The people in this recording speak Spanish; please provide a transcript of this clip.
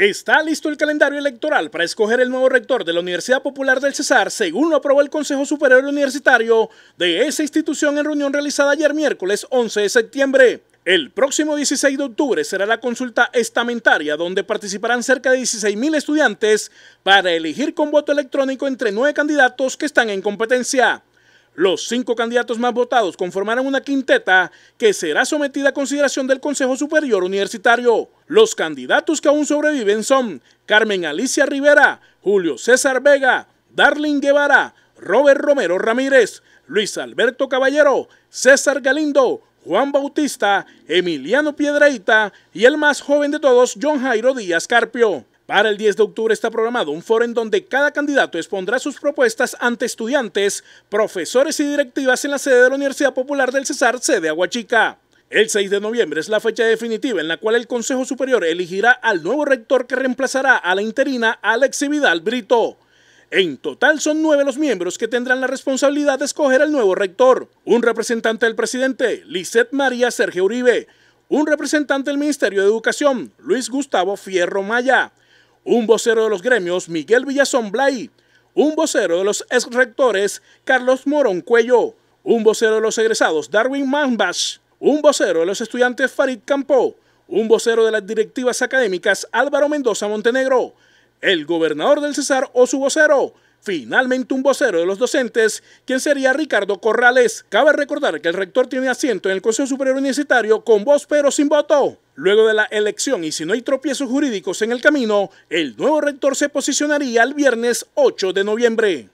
Está listo el calendario electoral para escoger el nuevo rector de la Universidad Popular del Cesar, según lo aprobó el Consejo Superior Universitario de esa institución en reunión realizada ayer miércoles 11 de septiembre. El próximo 16 de octubre será la consulta estamentaria donde participarán cerca de 16.000 estudiantes para elegir con voto electrónico entre nueve candidatos que están en competencia. Los cinco candidatos más votados conformarán una quinteta que será sometida a consideración del Consejo Superior Universitario. Los candidatos que aún sobreviven son Carmen Alicia Rivera, Julio César Vega, Darling Guevara, Robert Romero Ramírez, Luis Alberto Caballero, César Galindo, Juan Bautista, Emiliano Piedreita y el más joven de todos, John Jairo Díaz Carpio. Para el 10 de octubre está programado un foro en donde cada candidato expondrá sus propuestas ante estudiantes, profesores y directivas en la sede de la Universidad Popular del Cesar, sede Aguachica. El 6 de noviembre es la fecha definitiva en la cual el Consejo Superior elegirá al nuevo rector que reemplazará a la interina Alex Vidal Brito. En total son nueve los miembros que tendrán la responsabilidad de escoger al nuevo rector. Un representante del presidente, Lisette María Sergio Uribe. Un representante del Ministerio de Educación, Luis Gustavo Fierro Maya un vocero de los gremios, Miguel Villazón Blay, un vocero de los ex rectores, Carlos Morón Cuello, un vocero de los egresados, Darwin Manbach, un vocero de los estudiantes, Farid Campo, un vocero de las directivas académicas, Álvaro Mendoza Montenegro, el gobernador del Cesar o su vocero finalmente un vocero de los docentes, quien sería Ricardo Corrales. Cabe recordar que el rector tiene asiento en el Consejo Superior Universitario con voz pero sin voto. Luego de la elección y si no hay tropiezos jurídicos en el camino, el nuevo rector se posicionaría el viernes 8 de noviembre.